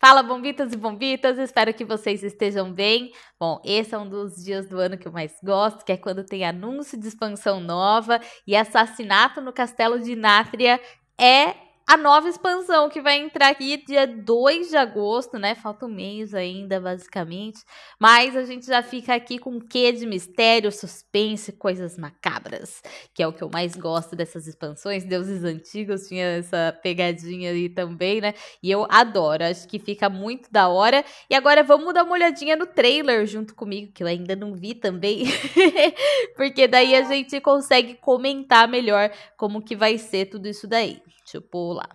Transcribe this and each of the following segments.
Fala, bombitas e bombitas! Espero que vocês estejam bem. Bom, esse é um dos dias do ano que eu mais gosto, que é quando tem anúncio de expansão nova e assassinato no castelo de Nátria é a nova expansão que vai entrar aqui dia 2 de agosto, né? Falta um mês ainda, basicamente. Mas a gente já fica aqui com o quê de mistério, suspense, coisas macabras, que é o que eu mais gosto dessas expansões. Deuses Antigos tinha essa pegadinha aí também, né? E eu adoro, acho que fica muito da hora. E agora vamos dar uma olhadinha no trailer junto comigo, que eu ainda não vi também, porque daí a ah. gente consegue comentar melhor como que vai ser tudo isso daí pular.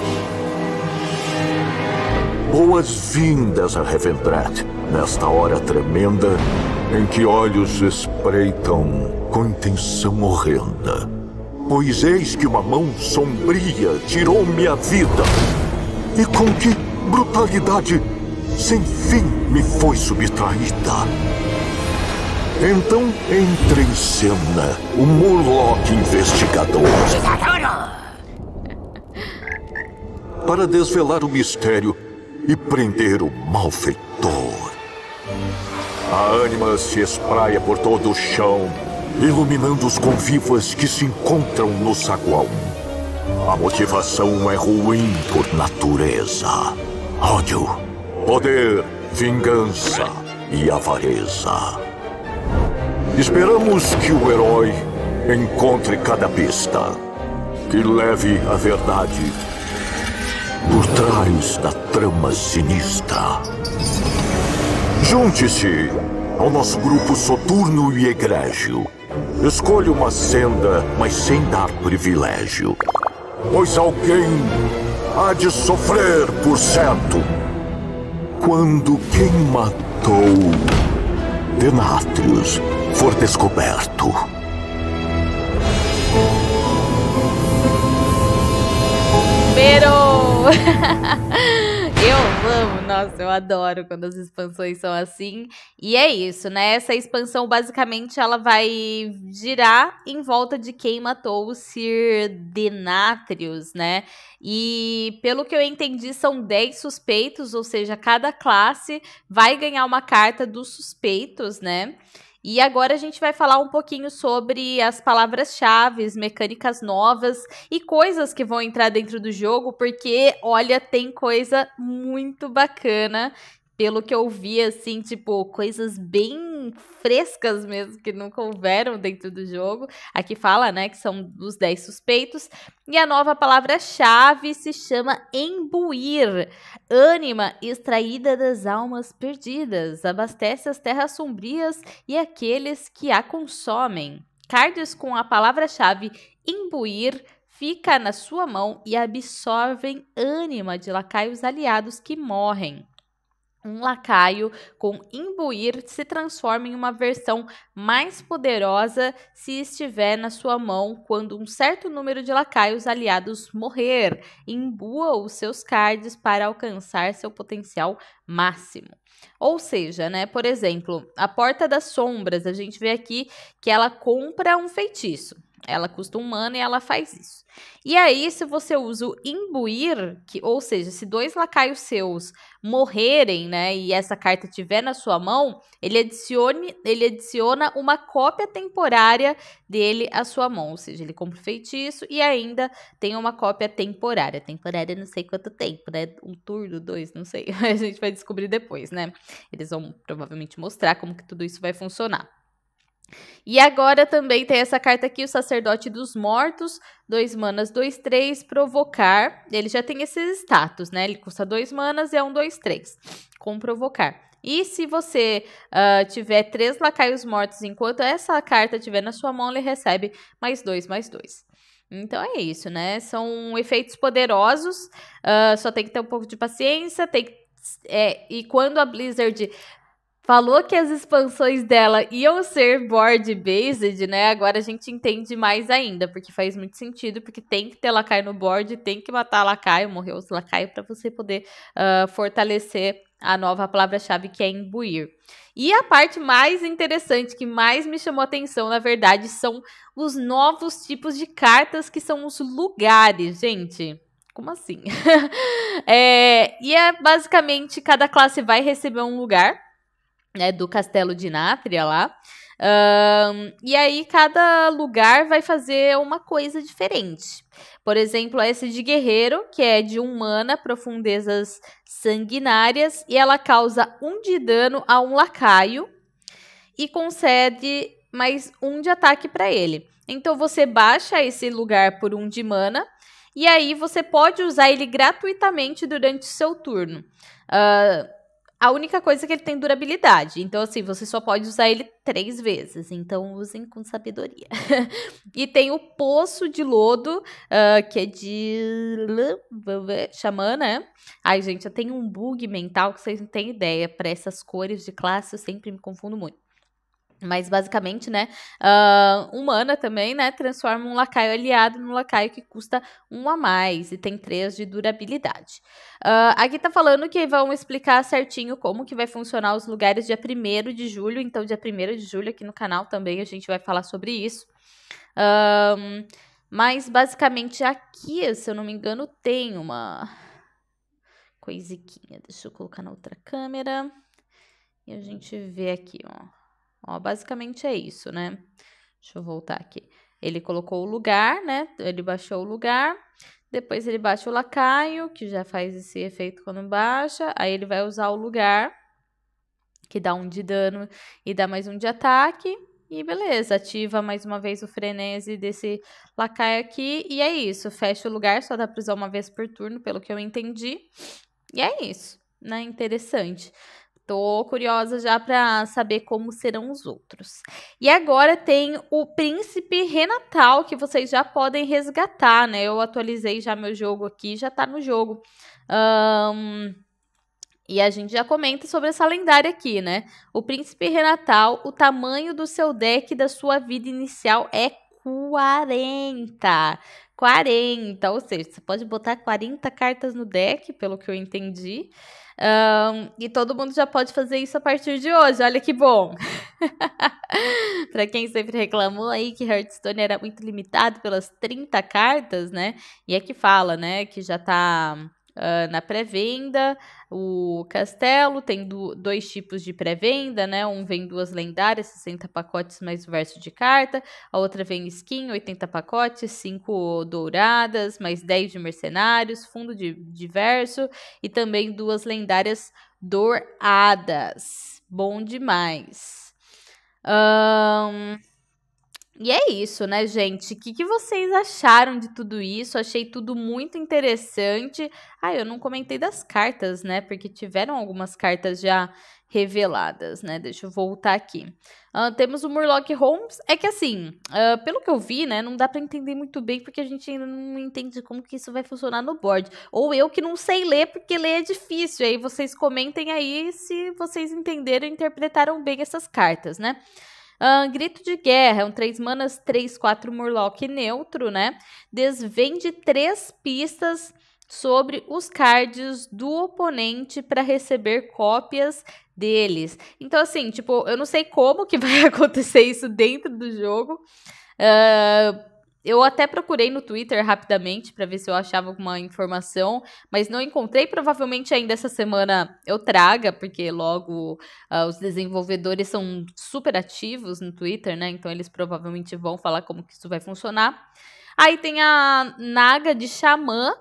Tipo, Boas-vindas a Reventrat, nesta hora tremenda em que olhos espreitam com intenção horrenda. Pois eis que uma mão sombria tirou-me a vida. E com que brutalidade sem fim me foi subtraída. Então entre em cena o Murloc Investigador. Para desvelar o mistério e prender o malfeitor. A ânima se espraia por todo o chão, iluminando os convivas que se encontram no saguão. A motivação é ruim por natureza. Ódio, poder, vingança e avareza. Esperamos que o herói encontre cada pista, que leve a verdade por trás da trama sinistra. Junte-se ao nosso grupo soturno e egrégio. Escolha uma senda, mas sem dar privilégio. Pois alguém há de sofrer por certo. Quando quem matou Denatrius for descoberto, Pero! eu amo, nossa, eu adoro quando as expansões são assim. E é isso, né? Essa expansão basicamente ela vai girar em volta de quem matou o Sir Denatrius, né? E pelo que eu entendi, são 10 suspeitos, ou seja, cada classe vai ganhar uma carta dos suspeitos, né? E agora a gente vai falar um pouquinho sobre as palavras-chave, mecânicas novas e coisas que vão entrar dentro do jogo, porque olha, tem coisa muito bacana pelo que eu vi, assim, tipo, coisas bem frescas mesmo, que nunca houveram dentro do jogo. Aqui fala, né, que são os 10 suspeitos. E a nova palavra-chave se chama embuir. Ânima extraída das almas perdidas, abastece as terras sombrias e aqueles que a consomem. Cards com a palavra-chave imbuir fica na sua mão e absorvem ânima de lacaios aliados que morrem um lacaio com imbuir se transforma em uma versão mais poderosa se estiver na sua mão quando um certo número de lacaios aliados morrer. Imbua os seus cards para alcançar seu potencial máximo. Ou seja, né, por exemplo, a Porta das Sombras, a gente vê aqui que ela compra um feitiço. Ela custa um mana e ela faz isso. E aí, se você usa o imbuir, que, ou seja, se dois lacaios seus morrerem, né, e essa carta tiver na sua mão, ele, adicione, ele adiciona uma cópia temporária dele à sua mão. Ou seja, ele compra o feitiço e ainda tem uma cópia temporária. Temporária não sei quanto tempo, né? Um turno, dois, não sei. A gente vai descobrir depois, né? Eles vão provavelmente mostrar como que tudo isso vai funcionar. E agora também tem essa carta aqui, o sacerdote dos mortos, dois manas, dois, três, provocar. Ele já tem esses status, né? Ele custa dois manas e é um, dois, três, com provocar. E se você uh, tiver três lacaios mortos enquanto essa carta estiver na sua mão, ele recebe mais dois, mais dois. Então é isso, né? São efeitos poderosos, uh, só tem que ter um pouco de paciência, tem que é, e quando a Blizzard falou que as expansões dela iam ser board-based, né? Agora a gente entende mais ainda, porque faz muito sentido, porque tem que ter lacai no board, tem que matar Lacaio, morrer os lacai para você poder uh, fortalecer a nova palavra-chave que é imbuir. E a parte mais interessante, que mais me chamou atenção, na verdade, são os novos tipos de cartas que são os lugares, gente como assim? é, e é basicamente cada classe vai receber um lugar né, do castelo de Nátria lá. Um, e aí cada lugar vai fazer uma coisa diferente. Por exemplo, esse de guerreiro, que é de um mana, profundezas sanguinárias, e ela causa um de dano a um lacaio e concede mais um de ataque para ele. Então você baixa esse lugar por um de mana e aí você pode usar ele gratuitamente durante o seu turno. Uh, a única coisa é que ele tem durabilidade. Então, assim, você só pode usar ele três vezes. Então, usem com sabedoria. e tem o Poço de Lodo, uh, que é de. Xamã, né? Ai, gente, eu tenho um bug mental que vocês não têm ideia. Para essas cores de classe, eu sempre me confundo muito mas basicamente, né, uh, humana também, né, transforma um lacaio aliado num lacaio que custa um a mais e tem três de durabilidade. Uh, aqui tá falando que vão explicar certinho como que vai funcionar os lugares dia 1 de julho, então dia 1 de julho aqui no canal também a gente vai falar sobre isso. mas basicamente aqui, se eu não me engano, tem uma coisiquinha, deixa eu colocar na outra câmera e a gente vê aqui, ó. Ó, basicamente é isso, né? Deixa eu voltar aqui. Ele colocou o lugar, né? Ele baixou o lugar. Depois ele baixa o lacaio, que já faz esse efeito quando baixa. Aí ele vai usar o lugar, que dá um de dano e dá mais um de ataque. E beleza, ativa mais uma vez o frenesi desse lacaio aqui. E é isso, fecha o lugar, só dá pra usar uma vez por turno, pelo que eu entendi. E é isso, né? Interessante. Tô curiosa já para saber como serão os outros. E agora tem o Príncipe Renatal, que vocês já podem resgatar, né? Eu atualizei já meu jogo aqui, já tá no jogo. Um, e a gente já comenta sobre essa lendária aqui, né? O Príncipe Renatal, o tamanho do seu deck da sua vida inicial é 40. 40, ou seja, você pode botar 40 cartas no deck, pelo que eu entendi. Um, e todo mundo já pode fazer isso a partir de hoje, olha que bom! para quem sempre reclamou aí que Hearthstone era muito limitado pelas 30 cartas, né? E é que fala, né, que já tá uh, na pré-venda. O castelo tem do, dois tipos de pré-venda, né? Um vem duas lendárias, 60 pacotes mais o verso de carta. A outra vem skin, 80 pacotes, 5 douradas, mais 10 de mercenários, fundo de, de verso e também duas lendárias douradas. Bom demais. Um, e é isso, né, gente? O que, que, vocês acharam de tudo isso? Achei tudo muito interessante. Ah, eu não comentei das cartas, né? Porque tiveram algumas cartas já reveladas, né? Deixa eu voltar aqui. Uh, temos o Murloc Holmes. É que assim, uh, pelo que eu vi, né? Não dá para entender muito bem, porque a gente ainda não entende como que isso vai funcionar no board. Ou eu que não sei ler, porque ler é difícil. Aí vocês comentem aí se vocês entenderam e interpretaram bem essas cartas, né? Uh, grito de guerra, é um 3 manas 3, 4 Murloc neutro, né? Desvende três pistas sobre os cards do oponente para receber cópias deles. Então, assim, tipo, eu não sei como que vai acontecer isso dentro do jogo. Uh, eu até procurei no Twitter rapidamente para ver se eu achava alguma informação, mas não encontrei. Provavelmente ainda essa semana eu traga, porque logo uh, os desenvolvedores são super ativos no Twitter, né? Então eles provavelmente vão falar como que isso vai funcionar. Aí tem a Naga de Xamã,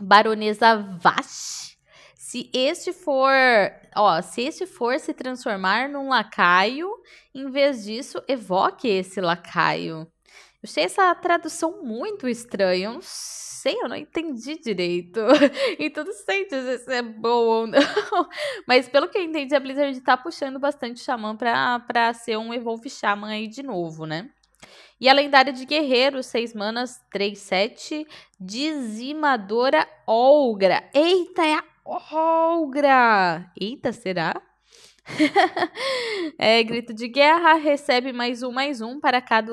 Baronesa Vash. Se este for, ó, se este for se transformar num lacaio, em vez disso, evoque esse lacaio. Eu achei essa tradução muito estranha. Eu não sei, eu não entendi direito. então não sei dizer se é boa ou não. Mas pelo que eu entendi, a Blizzard tá puxando bastante Xamã pra, pra ser um Evolve Xamã aí de novo, né? E a lendária de guerreiro, 6 manas, 3, 7. Dizimadora Olgra. Eita, é a Olgra! Eita, será? é, grito de guerra, recebe mais um, mais um para cada,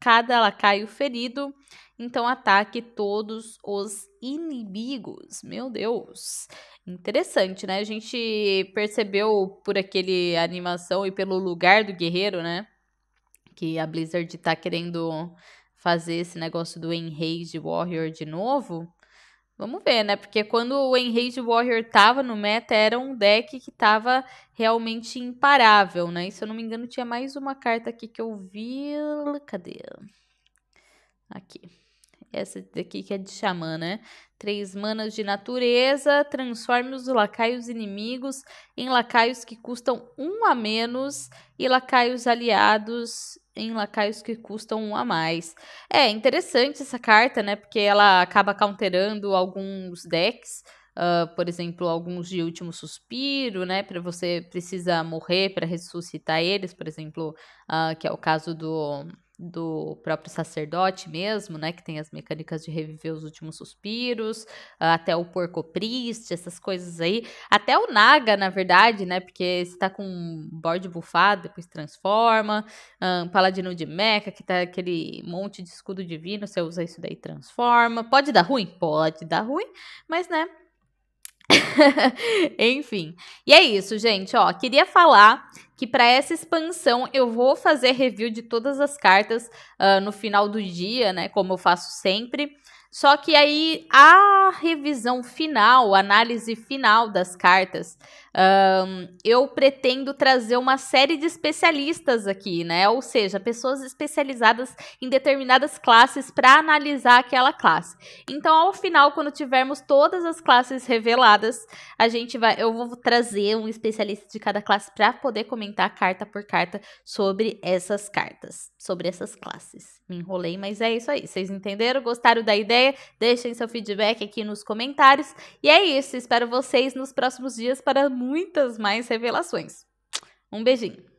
cada lacaio ferido. Então ataque todos os inimigos. Meu Deus. Interessante, né? A gente percebeu por aquele animação e pelo lugar do guerreiro, né? Que a Blizzard tá querendo fazer esse negócio do Enrage Warrior de novo. Vamos ver, né? Porque quando o Enrage Warrior tava no meta, era um deck que tava realmente imparável, né? E se eu não me engano, tinha mais uma carta aqui que eu vi. Cadê? Aqui. Essa daqui que é de xamã, né? Três manas de natureza, transforme os lacaios inimigos em lacaios que custam um a menos e lacaios aliados em lacaios que custam um a mais. É interessante essa carta, né? Porque ela acaba counterando alguns decks. Uh, por exemplo, alguns de último suspiro, né? Para você precisa morrer para ressuscitar eles, por exemplo, uh, que é o caso do do próprio sacerdote mesmo, né, que tem as mecânicas de reviver os últimos suspiros, ah, até o porco priest, essas coisas aí, até o naga, na verdade, né, porque está com um borde bufado, depois transforma, ah, um paladino de meca, que tá aquele monte de escudo divino, você usa isso daí, transforma, pode dar ruim? Pode dar ruim, mas, né, Enfim. E é isso, gente. Ó, queria falar que para essa expansão eu vou fazer review de todas as cartas uh, no final do dia, né? Como eu faço sempre. Só que aí a revisão final, a análise final das cartas, um, eu pretendo trazer uma série de especialistas aqui, né? Ou seja, pessoas especializadas em determinadas classes para analisar aquela classe. Então, ao final, quando tivermos todas as classes reveladas, a gente vai, eu vou trazer um especialista de cada classe para poder comentar carta por carta sobre essas cartas, sobre essas classes. Me enrolei, mas é isso aí. Vocês entenderam? Gostaram da ideia? ideia. Deixem seu feedback aqui nos comentários. E é isso, espero vocês nos próximos dias para muitas mais revelações. Um beijinho!